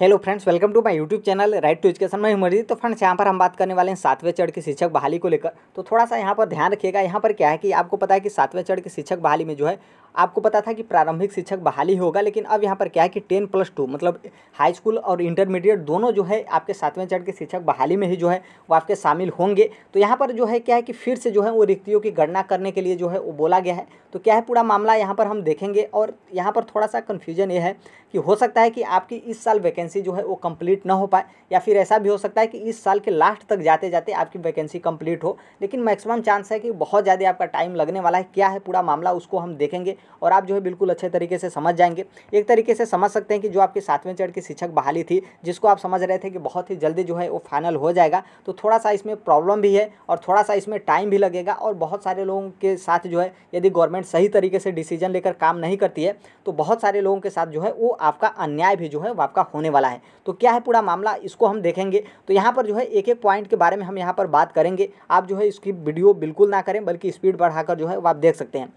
hello friends welcome to my YouTube channel right to education में हूं तो friends यहाँ पर हम बात करने वाले हैं सातवें चढ़ के शिक्षक बहाली को लेकर तो थोड़ा सा यहाँ पर ध्यान रखिएगा यहाँ पर क्या है कि आपको पता है कि सातवें चढ़ की शिक्षक बहाली में जो है आपको पता था कि प्रारंभिक शिक्षक बहाली होगा लेकिन अब यहाँ पर क्या है कि टेन प्लस टू मतलब हाई स्कूल और इंटरमीडिएट दोनों जो है आपके सातवें चढ़ के शिक्षक बहाली में ही जो है वो आपके शामिल होंगे तो यहाँ पर जो है क्या है कि फिर से जो है वो रिक्तियों की गणना करने के लिए जो है वो बोला गया है तो क्या है पूरा मामला यहाँ पर हम देखेंगे और यहाँ पर थोड़ा सा कन्फ्यूजन ये है कि हो सकता है कि आपकी इस साल वैकेंसी वैकेंसी जो है वो कंप्लीट ना हो पाए या फिर ऐसा भी हो सकता है कि इस साल के लास्ट तक जाते जाते आपकी वैकेंसी कंप्लीट हो लेकिन मैक्सिमम चांस है कि बहुत ज़्यादा आपका टाइम लगने वाला है क्या है पूरा मामला उसको हम देखेंगे और आप जो है बिल्कुल अच्छे तरीके से समझ जाएंगे एक तरीके से समझ सकते हैं कि जो आपकी सातवें चढ़ की शिक्षक बहाली थी जिसको आप समझ रहे थे कि बहुत ही जल्दी जो है वो फाइनल हो जाएगा तो थोड़ा सा इसमें प्रॉब्लम भी है और थोड़ा सा इसमें टाइम भी लगेगा और बहुत सारे लोगों के साथ जो है यदि गवर्नमेंट सही तरीके से डिसीजन लेकर काम नहीं करती है तो बहुत सारे लोगों के साथ जो है वो आपका अन्याय भी जो है वो आपका होने वाला वाला है तो क्या है पूरा मामला इसको हम देखेंगे तो यहाँ पर जो है एक एक पॉइंट के बारे में हम यहाँ पर बात करेंगे आप जो है इसकी वीडियो बिल्कुल ना करें बल्कि स्पीड बढ़ाकर जो है वो आप देख सकते हैं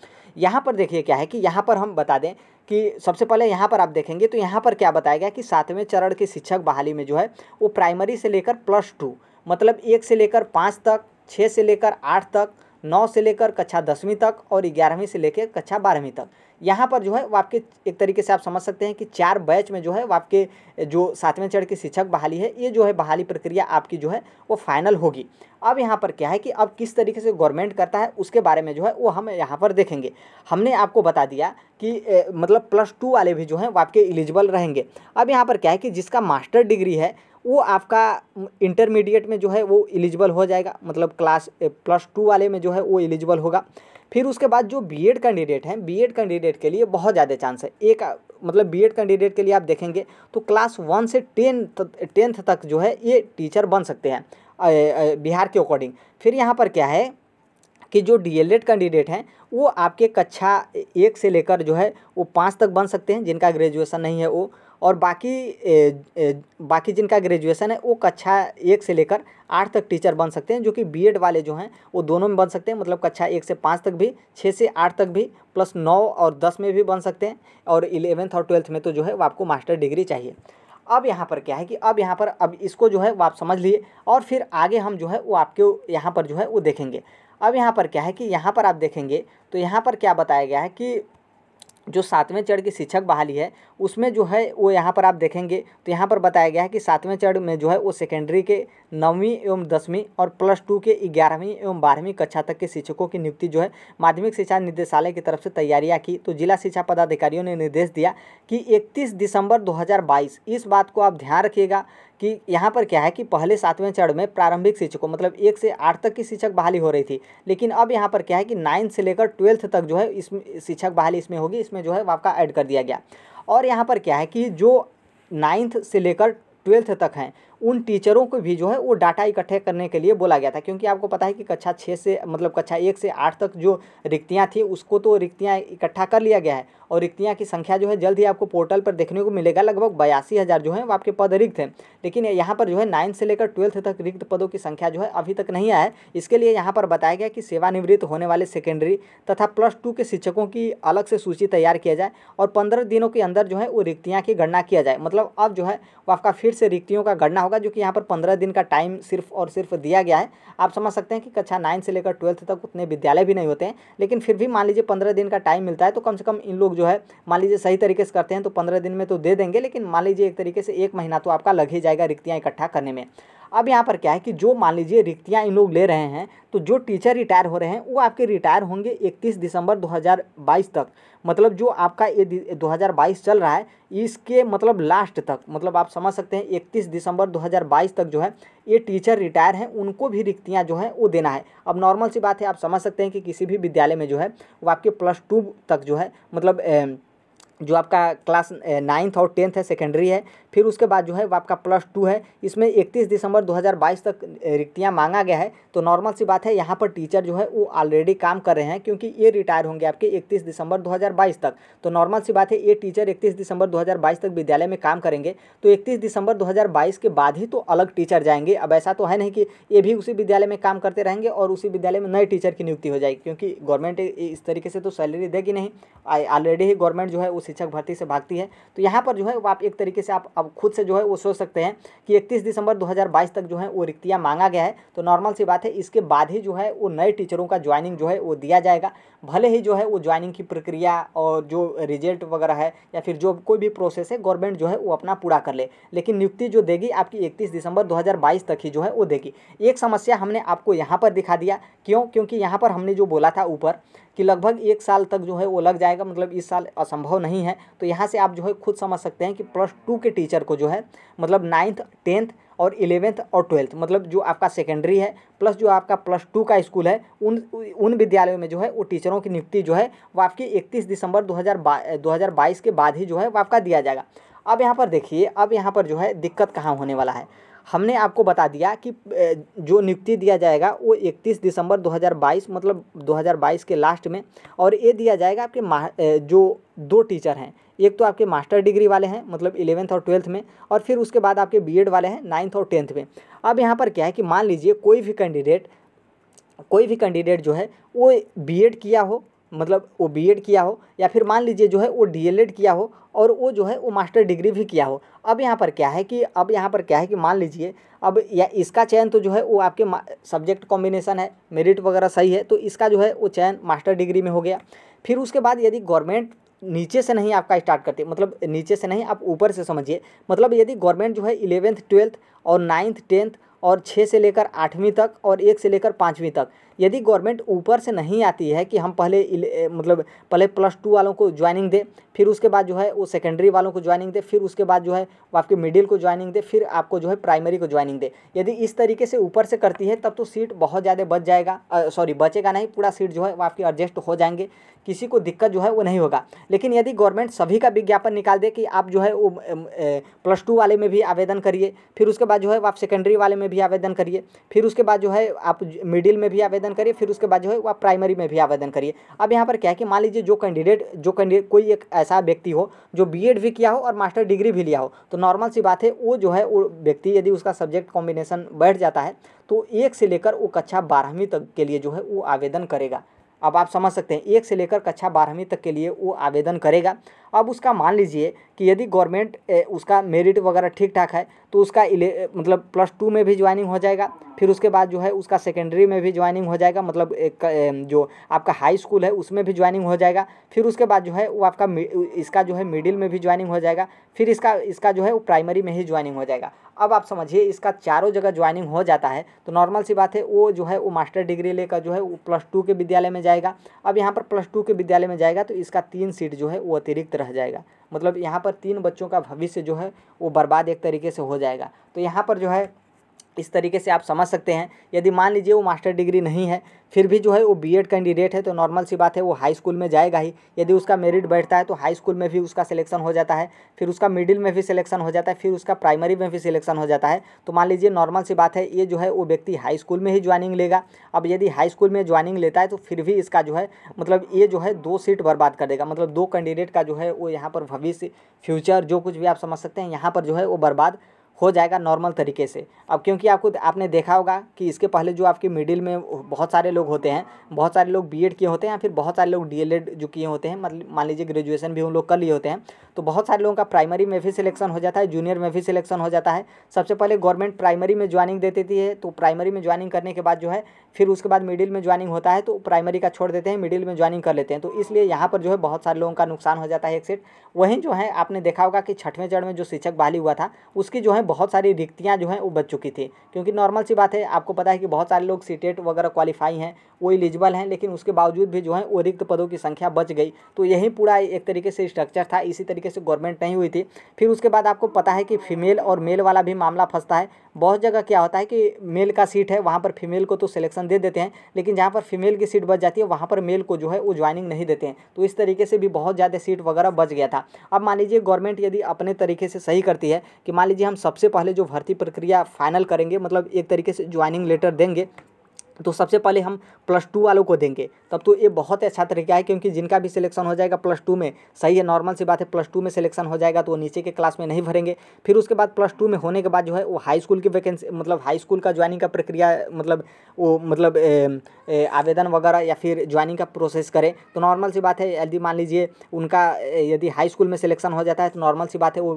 यहाँ पर देखिए क्या है कि यहाँ पर हम बता दें कि सबसे पहले यहाँ पर आप देखेंगे तो यहाँ पर क्या बताया गया कि सातवें चरण के शिक्षक बहाली में जो है वो प्राइमरी से लेकर प्लस टू मतलब एक से लेकर पाँच तक छः से लेकर आठ तक नौ से लेकर कक्षा दसवीं तक और ग्यारहवीं से लेकर कक्षा बारहवीं तक यहाँ पर जो है वो आपके एक तरीके से आप समझ सकते हैं कि चार बैच में जो है वो आपके जो सातवें चढ़ की शिक्षक बहाली है ये जो है बहाली प्रक्रिया आपकी जो है वो फाइनल होगी अब यहाँ पर क्या है कि अब किस तरीके से गवर्नमेंट करता है उसके बारे में जो है वो हम यहाँ पर देखेंगे हमने आपको बता दिया कि ए, मतलब प्लस टू वाले भी जो हैं वो आपके एलिजिबल रहेंगे अब यहाँ पर क्या है कि जिसका मास्टर डिग्री है वो आपका इंटरमीडिएट में जो है वो एलिजिबल हो जाएगा मतलब क्लास प्लस टू वाले में जो है वो एलिजिबल होगा फिर उसके बाद जो एड कैंडिडेट हैं एड कैंडिडेट के लिए बहुत ज़्यादा चांस है एक मतलब एड कैंडिडेट के लिए आप देखेंगे तो क्लास वन से टेन टेंथ तक जो है ये टीचर बन सकते हैं बिहार के अकॉर्डिंग फिर यहाँ पर क्या है कि जो एड कैंडिडेट हैं वो आपके कक्षा एक से लेकर जो है वो पाँच तक बन सकते हैं जिनका ग्रेजुएसन नहीं है वो और बाकी ए, ए, बाकी जिनका ग्रेजुएसन है वो कक्षा एक से लेकर आठ तक टीचर बन सकते हैं जो कि बीएड वाले जो हैं वो दोनों में बन सकते हैं मतलब कक्षा एक से पाँच तक भी छः से आठ तक भी प्लस नौ और दस में भी बन सकते हैं और इलेवेंथ और ट्वेल्थ में तो जो है वो आपको मास्टर डिग्री चाहिए अब यहाँ पर क्या है कि अब यहाँ पर अब इसको जो है वो आप समझ लिए और फिर आगे हम जो है वो आपके यहाँ पर जो है वो देखेंगे अब यहाँ पर क्या है कि यहाँ पर आप देखेंगे तो यहाँ पर क्या बताया गया है कि जो सातवें चरण की शिक्षक बहाली है उसमें जो है वो यहाँ पर आप देखेंगे तो यहाँ पर बताया गया है कि सातवें चरण में जो है वो सेकेंडरी के नौवीं एवं दसवीं और प्लस टू के ग्यारहवीं एवं बारहवीं कक्षा तक के शिक्षकों की नियुक्ति जो है माध्यमिक शिक्षा निदेशालय की तरफ से तैयारियाँ की तो जिला शिक्षा पदाधिकारियों ने निर्देश दिया कि इकतीस दिसंबर दो इस बात को आप ध्यान रखिएगा कि यहाँ पर क्या है कि पहले सातवें चरण में प्रारंभिक शिक्षकों मतलब एक से आठ तक की शिक्षक बहाली हो रही थी लेकिन अब यहाँ पर क्या है कि नाइन्थ से लेकर ट्वेल्थ तक जो है इसमें शिक्षक बहाली इसमें होगी इसमें जो है आपका ऐड कर दिया गया और यहाँ पर क्या है कि जो नाइन्थ से लेकर ट्वेल्थ तक हैं उन टीचरों को भी जो है वो डाटा इकट्ठे करने के लिए बोला गया था क्योंकि आपको पता है कि कक्षा छः से मतलब कक्षा एक से आठ तक जो रिक्तियाँ थी उसको तो रिक्तियाँ इकट्ठा कर लिया गया है और रिक्तियाँ की संख्या जो है जल्द ही आपको पोर्टल पर देखने को मिलेगा लगभग बयासी हज़ार जो है वो आपके पद रिक्त हैं लेकिन यहाँ पर जो है नाइन्थ से लेकर ट्वेल्थ तक रिक्त पदों की संख्या जो है अभी तक नहीं आया है इसके लिए यहाँ पर बताया गया कि सेवानिवृत्त होने वाले सेकेंडरी तथा प्लस टू के शिक्षकों की अलग से सूची तैयार किया जाए और पंद्रह दिनों के अंदर जो है वो रिक्तियाँ की गणना किया जाए मतलब अब जो है वो आपका फिर फिर से रिक्तियों का गणना होगा जो कि यहाँ पर पंद्रह दिन का टाइम सिर्फ और सिर्फ दिया गया है आप समझ सकते हैं कि कक्षा नाइन से लेकर ट्वेल्थ तक उतने विद्यालय भी नहीं होते हैं लेकिन फिर भी मान लीजिए पंद्रह दिन का टाइम मिलता है तो कम से कम इन लोग जो है मान लीजिए सही तरीके से करते हैं तो पंद्रह दिन में तो दे देंगे लेकिन मान लीजिए एक तरीके से एक महीना तो आपका लग ही जाएगा रिक्तियाँ इकट्ठा करने में अब यहाँ पर क्या है कि जो मान लीजिए रिक्तियाँ इन लोग ले रहे हैं तो जो टीचर रिटायर हो रहे हैं वो आपके रिटायर होंगे 31 दिसंबर 2022 तक मतलब जो आपका ये 2022 चल रहा है इसके मतलब लास्ट तक मतलब आप समझ सकते हैं 31 दिसंबर 2022 तक जो है ये टीचर रिटायर हैं उनको भी रिक्तियाँ जो हैं वो देना है अब नॉर्मल सी बात है आप समझ सकते हैं कि किसी भी विद्यालय में जो है वो आपके प्लस टू तक जो है मतलब ए, जो आपका क्लास नाइन्थ और टेंथ है सेकेंडरी है फिर उसके बाद जो है आपका प्लस टू है इसमें इकतीस दिसंबर 2022 तक रिक्तियाँ मांगा गया है तो नॉर्मल सी बात है यहाँ पर टीचर जो है वो ऑलरेडी काम कर रहे हैं क्योंकि ये रिटायर होंगे आपके इकतीस दिसंबर 2022 तक तो नॉर्मल सी बात है ये टीचर इकतीस दिसंबर 2022 तक विद्यालय में काम करेंगे तो इकतीस दिसंबर 2022 के बाद ही तो अलग टीचर जाएंगे अब ऐसा तो है नहीं कि ये भी उसी विद्यालय में काम करते रहेंगे और उसी विद्यालय में नए टीचर की नियुक्ति हो जाएगी क्योंकि गवर्नमेंट इस तरीके से तो सैलरी देगी नहीं ऑलरेडी ही गवर्नमेंट जो है वो शिक्षक भर्ती से भागती है तो यहाँ पर जो है वो आप एक तरीके से आप अब खुद से जो है वो सोच सकते हैं कि इकतीस दिसंबर 2022 तक जो है वो रिक्तियाँ मांगा गया है तो नॉर्मल सी बात है इसके बाद ही जो है वो नए टीचरों का ज्वाइनिंग जो है वो दिया जाएगा भले ही जो है वो ज्वाइनिंग की प्रक्रिया और जो रिजल्ट वगैरह है या फिर जो कोई भी प्रोसेस है गवर्नमेंट जो है वो अपना पूरा कर ले लेकिन नियुक्ति जो देगी आपकी इकतीस दिसंबर दो तक ही जो है वो देगी एक समस्या हमने आपको यहाँ पर दिखा दिया क्यों क्योंकि यहाँ पर हमने जो बोला था ऊपर कि लगभग एक साल तक जो है वो लग जाएगा मतलब इस साल असंभव नहीं है तो यहाँ से आप जो है खुद समझ सकते हैं कि प्लस टू के टीचर को जो है मतलब नाइन्थ टेंथ और इलेवेंथ और ट्वेल्थ मतलब जो आपका सेकेंडरी है प्लस जो आपका प्लस टू का स्कूल है उन उन विद्यालयों में जो है वो टीचरों की नियुक्ति जो है वो आपकी इकतीस दिसंबर दो हज़ार दो हज़ार बाईस के बाद ही जो है वो आपका दिया जाएगा अब यहाँ पर देखिए अब यहाँ पर जो है दिक्कत कहाँ होने वाला है हमने आपको बता दिया कि जो नियुक्ति दिया जाएगा वो 31 दिसंबर 2022 मतलब 2022 के लास्ट में और ये दिया जाएगा आपके जो दो टीचर हैं एक तो आपके मास्टर डिग्री वाले हैं मतलब इलेवेंथ और ट्वेल्थ में और फिर उसके बाद आपके बीएड वाले हैं नाइन्थ और टेंथ में अब यहाँ पर क्या है कि मान लीजिए कोई भी कैंडिडेट कोई भी कैंडिडेट जो है वो बीएड किया हो मतलब वो बीएड किया हो या फिर मान लीजिए जो है वो डीएलएड किया हो और वो जो है वो मास्टर डिग्री भी किया हो अब यहाँ पर क्या है कि अब यहाँ पर क्या है कि मान लीजिए अब या इसका चयन तो जो है वो आपके सब्जेक्ट कॉम्बिनेशन है मेरिट वगैरह सही है तो इसका जो है वो चयन मास्टर डिग्री में हो गया फिर उसके बाद यदि गवर्नमेंट नीचे से नहीं आपका स्टार्ट करती मतलब नीचे से नहीं आप ऊपर से समझिए मतलब यदि गवर्नमेंट जो है इलेवेंथ ट्वेल्थ और नाइन्थ टेंथ और छः से लेकर आठवीं तक और एक से लेकर पाँचवीं तक यदि गवर्नमेंट ऊपर से नहीं आती है कि हम पहले इल, मतलब पहले प्लस टू वालों को ज्वाइनिंग दे फिर उसके बाद जो है वो सेकेंडरी वालों को ज्वाइनिंग दे फिर उसके बाद जो है वो आपके मिडिल को ज्वाइनिंग दे फिर आपको जो है प्राइमरी को ज्वाइनिंग दे यदि इस तरीके से ऊपर से करती है तब तो सीट बहुत ज़्यादा बच जाएगा सॉरी बचेगा नहीं पूरा सीट जो है वो आपकी एडजस्ट हो जाएंगे किसी को दिक्कत जो है वो नहीं होगा लेकिन यदि गवर्नमेंट सभी का विज्ञापन निकाल दे कि आप जो है वो प्लस टू वाले में भी आवेदन करिए फिर उसके बाद जो है आप सेकेंडरी वाले में भी आवेदन करिए फिर उसके बाद जो है आप मिडिल में भी आवेदन करिए फिर उसके बाद जो है आप प्राइमरी में भी आवेदन करिए अब यहाँ पर क्या है कि मान लीजिए जो कैंडिडेट जो कैंडिडेट कोई एक ऐसा व्यक्ति हो जो बी भी किया हो और मास्टर डिग्री भी लिया हो तो नॉर्मल सी बात है वो जो है वो व्यक्ति यदि उसका सब्जेक्ट कॉम्बिनेशन बैठ जाता है तो एक से लेकर वो कक्षा बारहवीं तक के लिए जो है वो आवेदन करेगा अब आप समझ सकते हैं एक से लेकर कक्षा बारहवीं तक के लिए वो आवेदन करेगा अब उसका मान लीजिए कि यदि गवर्नमेंट उसका मेरिट वगैरह ठीक ठाक है तो उसका इले मतलब प्लस टू में भी ज्वाइनिंग हो जाएगा फिर उसके बाद जो है उसका सेकेंडरी में भी ज्वाइनिंग हो जाएगा मतलब एक जो आपका हाई स्कूल है उसमें भी ज्वाइनिंग हो जाएगा फिर उसके बाद जो है वो आपका इसका जो है मिडिल में भी ज्वाइनिंग हो जाएगा फिर इसका इसका जो है वो प्राइमरी में ही ज्वाइनिंग हो जाएगा अब आप समझिए इसका चारों जगह ज्वाइनिंग हो जाता है तो नॉर्मल सी बात है वो जो है वो मास्टर डिग्री लेकर जो है वो प्लस टू के विद्यालय में जाएगा अब यहाँ पर प्लस टू के विद्यालय में जाएगा तो इसका तीन सीट जो है वो अतिरिक्त रह जाएगा मतलब यहाँ पर तीन बच्चों का भविष्य जो है वो बर्बाद एक तरीके से हो जाएगा तो यहाँ पर जो है इस तरीके से आप समझ सकते हैं यदि मान लीजिए वो मास्टर डिग्री नहीं है फिर भी जो है वो बीएड कैंडिडेट है तो नॉर्मल सी बात है वो हाई स्कूल में जाएगा ही यदि उसका मेरिट बैठता है तो हाई स्कूल में भी उसका सिलेक्शन हो जाता है फिर उसका मिडिल में भी सिलेक्शन हो जाता है फिर उसका प्राइमरी में भी सिलेक्शन हो जाता है तो मान लीजिए नॉर्मल सी बात है ये जो है वो व्यक्ति हाई स्कूल में ही ज्वाइनिंग लेगा अब यदि हाई स्कूल में ज्वाइनिंग लेता है तो फिर भी इसका जो है मतलब ये जो है दो सीट बर्बाद कर देगा मतलब दो कैंडिडेट का जो है वो यहाँ पर भविष्य फ्यूचर जो कुछ भी आप समझ सकते हैं यहाँ पर जो है वो बर्बाद हो जाएगा नॉर्मल तरीके से अब क्योंकि आपको आपने देखा होगा कि इसके पहले जो आपके मिडिल में बहुत सारे लोग होते हैं बहुत सारे लोग बीएड किए होते हैं या फिर बहुत सारे लोग डीएलएड जो किए होते हैं मतलब मान लीजिए ग्रेजुएशन भी उन लोग कर लिए होते हैं तो बहुत सारे लोगों का प्राइमरी में भी सिलेक्शन हो जाता है जूनियर में भी सिलेक्शन हो जाता है सबसे पहले गवर्नमेंट प्राइमरी में ज्वाइनिंग दे देती है तो प्राइमरी में ज्वाइनिंग करने के बाद जो है फिर उसके बाद मिडिल में ज्वाइनिंग होता है तो प्राइमरी का छोड़ देते हैं मिडिल में ज्वाइनिंग कर लेते हैं तो इसलिए यहाँ पर जो है बहुत सारे लोगों का नुकसान हो जाता है एक वहीं जो है आपने देखा होगा कि छठवें चढ़ में जो शिक्षक बहाली हुआ था उसकी जो है बहुत सारी रिक्तियाँ जो हैं वो बच चुकी थी क्योंकि नॉर्मल सी बात है आपको पता है कि बहुत सारे लोग सी e वगैरह क्वालिफाई हैं वो इलिजिबल हैं लेकिन उसके बावजूद भी जो है वो रिक्त पदों की संख्या बच गई तो यही पूरा एक तरीके से स्ट्रक्चर था इसी तरीके से गवर्नमेंट नहीं हुई थी फिर उसके बाद आपको पता है कि फीमेल और मेल वाला भी मामला फंसता है बहुत जगह क्या होता है कि मेल का सीट है वहाँ पर फीमेल को तो सिलेक्शन दे देते हैं लेकिन जहाँ पर फीमेल की सीट बच जाती है वहाँ पर मेल को जो है वो ज्वाइनिंग नहीं देते हैं तो इस तरीके से भी बहुत ज़्यादा सीट वगैरह बच गया था अब मान लीजिए गवर्नमेंट यदि अपने तरीके से सही करती है कि मान लीजिए हम सबसे सबसे पहले जो भर्ती प्रक्रिया फाइनल करेंगे मतलब एक तरीके से ज्वाइनिंग लेटर देंगे तो सबसे पहले हम प्लस टू वालों को देंगे तब तो ये बहुत अच्छा तरीका है क्योंकि जिनका भी सिलेक्शन हो जाएगा प्लस टू में सही है नॉर्मल सी बात है प्लस टू में सिलेक्शन हो जाएगा तो वो नीचे के क्लास में नहीं भरेंगे फिर उसके बाद प्लस टू में होने के बाद जो है वो हाई स्कूल की वैकेंसी मतलब हाई स्कूल का ज्वाइनिंग का प्रक्रिया मतलब वो मतलब ए, ए, आवेदन वगैरह या फिर ज्वाइनिंग का प्रोसेस करें तो नॉर्मल सी बात है यदि मान लीजिए उनका यदि हाई स्कूल में सिलेक्शन हो जाता है तो नॉर्मल सी बात है वो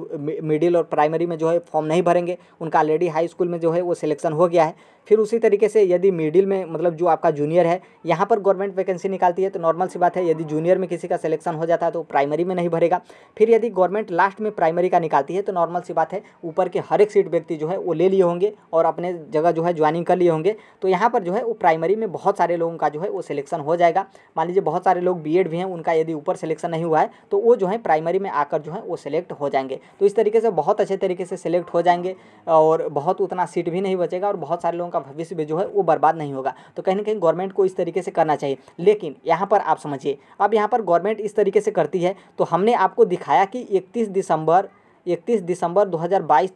मिडिल और प्राइमरी में जो है फॉर्म नहीं भरेंगे उनका ऑलरेडी हाई स्कूल में जो है वो सिलेक्शन हो गया है फिर उसी तरीके से यदि मिडिल में में मतलब जो आपका जूनियर है यहाँ पर गवर्नमेंट वैकेंसी निकालती है तो नॉर्मल सी बात है यदि जूनियर में किसी का सिलेक्शन हो जाता है तो प्राइमरी में नहीं भरेगा फिर यदि गवर्नमेंट लास्ट में प्राइमरी का निकालती है तो नॉर्मल सी बात है ऊपर के हर एक सीट व्यक्ति जो है वो ले लिए होंगे और अपने जगह जो है ज्वाइनिंग कर लिए होंगे तो यहाँ पर जो है वो प्राइमरी में बहुत सारे लोगों का जो है वो सिलेक्शन हो जाएगा मान लीजिए बहुत सारे लोग बी भी हैं उनका यदि ऊपर सिलेक्शन नहीं हुआ है तो वो जो है प्राइमरी में आकर जो है वो सिलेक्ट हो जाएंगे तो इस तरीके से बहुत अच्छे तरीके से सिलेक्ट हो जाएंगे और बहुत उतना सीट भी नहीं बचेगा और बहुत सारे लोगों का भविष्य भी जो है वो बर्बाद नहीं होगा तो कहीं ना कहीं गवर्नमेंट को इस तरीके से करना चाहिए लेकिन यहाँ पर आप समझिए अब यहाँ पर गवर्नमेंट इस तरीके से करती है तो हमने आपको दिखाया कि इकतीस दिसंबर इकतीस दिसंबर दो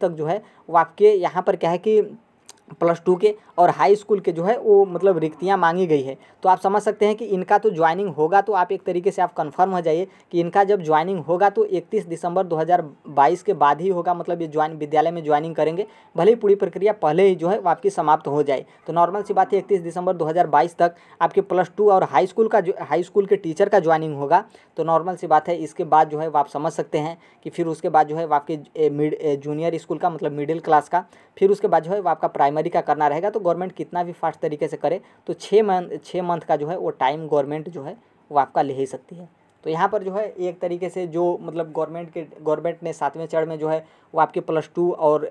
तक जो है वो आपके यहाँ पर क्या है कि प्लस टू के और हाई स्कूल के जो है वो मतलब रिक्तियाँ मांगी गई है तो आप समझ सकते हैं कि इनका तो ज्वाइनिंग होगा तो आप एक तरीके से आप कंफर्म हो जाइए कि इनका जब ज्वाइनिंग होगा तो 31 दिसंबर 2022 के बाद ही होगा मतलब ये ज्वाइन विद्यालय में ज्वाइनिंग करेंगे भले ही पूरी प्रक्रिया पहले ही जो है आपकी समाप्त हो जाए तो नॉर्मल सी बात है इकतीस दिसंबर दो तक आपके प्लस टू और हाई स्कूल का हाई स्कूल के टीचर का ज्वाइनिंग होगा तो नॉर्मल सी बात है इसके बाद जो है आप समझ सकते हैं कि फिर उसके बाद जो है आपके जूनियर स्कूल का मतलब मिडिल क्लास का फिर उसके बाद जो है आपका प्राइमरी जनवरी का करना रहेगा तो गवर्नमेंट कितना भी फास्ट तरीके से करे तो छः मंथ छः मंथ का जो है वो टाइम गवर्नमेंट जो है वो आपका ले ही सकती है तो यहाँ पर जो है एक तरीके से जो मतलब गवर्नमेंट के गवर्नमेंट ने सातवें चरण में जो है वो आपके प्लस टू और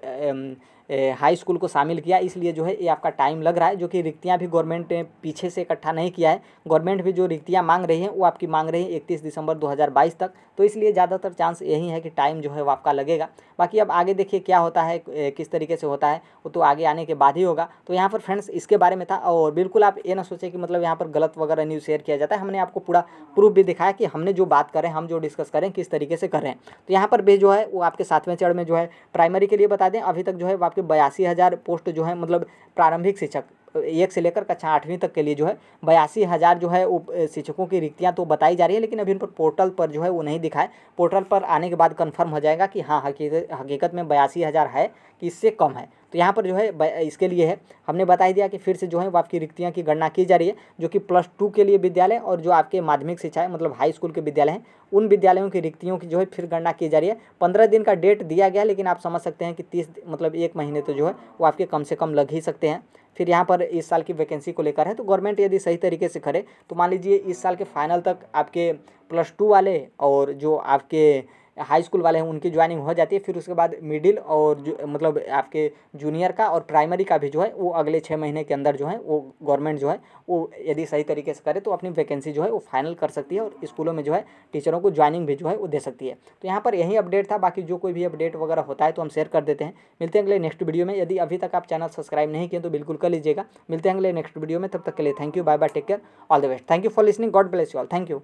हाई स्कूल को शामिल किया इसलिए जो है ये आपका टाइम लग रहा है जो कि रिक्तियाँ भी गवर्नमेंट ने पीछे से इकट्ठा नहीं किया है गवर्नमेंट भी जो रिक्तियाँ मांग रही हैं वो आपकी मांग रही है इकतीस दिसंबर 2022 तक तो इसलिए ज़्यादातर चांस यही है कि टाइम जो है वो आपका लगेगा बाकी अब आगे देखिए क्या होता है किस तरीके से होता है वो तो आगे आने के बाद ही होगा तो यहाँ पर फ्रेंड्स इसके बारे में था और बिल्कुल आप ये ना सोचें कि मतलब यहाँ पर गलत वगैरह न्यूज़ शेयर किया जाता है हमने आपको पूरा प्रूफ भी दिखाया कि हमने जो बात करें हम जो डिस्कस करें किस तरीके से करें तो यहाँ पर भी जो है वो आपके सातवें चरण में जो है प्राइमरी के लिए बता दें अभी तक जो है वो बयासी हज़ार पोस्ट जो है मतलब प्रारंभिक शिक्षक एक से लेकर कक्षा आठवीं तक के लिए जो है बयासी हज़ार जो है उप शिक्षकों की रिक्तियाँ तो बताई जा रही है लेकिन अभी उन पर पोर्टल पर जो है वो नहीं दिखाए पोर्टल पर आने के बाद कन्फर्म हो जाएगा कि हाँ हकीकत में बयासी हज़ार है कि इससे कम है तो यहाँ पर जो है इसके लिए है हमने बताई दिया कि फिर से जो है वो आपकी रिक्तियाँ की गणना की जा रही है जो कि प्लस टू के लिए विद्यालय और जो आपके माध्यमिक शिक्षा है मतलब हाई स्कूल के विद्यालय हैं उन विद्यालयों की रिक्तियों की जो है फिर गणना की जा रही है पंद्रह दिन का डेट दिया गया लेकिन आप समझ सकते हैं कि तीस मतलब एक महीने तो जो है वो आपके कम से कम लग ही सकते हैं फिर यहाँ पर इस साल की वैकेंसी को लेकर है तो गवर्नमेंट यदि सही तरीके से करे तो मान लीजिए इस साल के फाइनल तक आपके प्लस टू वाले और जो आपके हाई स्कूल वाले हैं उनकी ज्वाइनिंग हो जाती है फिर उसके बाद मिडिल और जो मतलब आपके जूनियर का और प्राइमरी का भी जो है वो अगले छः महीने के अंदर जो है वो गवर्नमेंट जो है वो यदि सही तरीके से करे तो अपनी वैकेंसी जो है वो फाइनल कर सकती है और स्कूलों में जो है टीचरों को ज्वाइनिंग भी जो है वो दे सकती है तो यहाँ पर यही अपडेट था बाकी जो कोई भी अपडेट वगैरह होता है तो हम शेयर कर देते हैं मिलते हैं अगले नेक्स्ट वीडियो में यदि अभी तक आप चैनल सब्सक्राइब नहीं किए तो बिल्कुल कर लीजिएगा मिलते हैं अगले नेक्स्ट वीडियो में तब तक के लिए thank you bye bye take care all the best thank you for listening God bless you all thank you